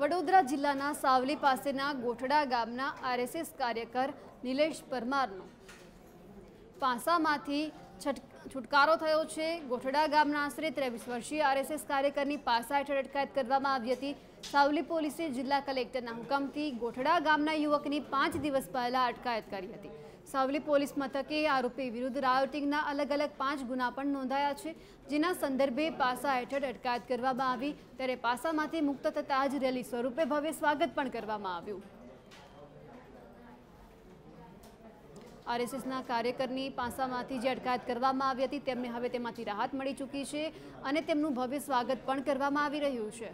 વડોદરા જિલ્લાના સાવલી પાસેના ગોઠડા ગામના આરએસએસ કાર્યકર નિલેશ પરમારનો પાસામાંથી છુટકારો થયો છે ગોઠડા ગામના આશરે ત્રેવીસ વર્ષીય આરએસએસ કાર્યકરની પાસા હેઠળ અટકાયત કરવામાં આવી હતી સાવલી પોલીસે જિલ્લા કલેક્ટરના હુકમથી ગોઠડા ગામના યુવકની પાંચ દિવસ પહેલા અટકાયત કરી હતી સાવલી પોલીસ મથકે આરોપી વિરુદ્ધ રાયોટિંગના અલગ અલગ પાંચ ગુના પણ નોંધાયા છે જેના સંદર્ભે પાસા હેઠળ અટકાયત કરવામાં આવી ત્યારે પાસામાંથી મુક્ત થતાં જ રેલી સ્વરૂપે ભવ્ય સ્વાગત પણ કરવામાં આવ્યું આરએસએસના કાર્યકરની પાસામાંથી જે અટકાયત કરવામાં આવી હતી તેમને હવે તેમાંથી રાહત મળી ચૂકી છે અને તેમનું ભવ્ય સ્વાગત પણ કરવામાં આવી રહ્યું છે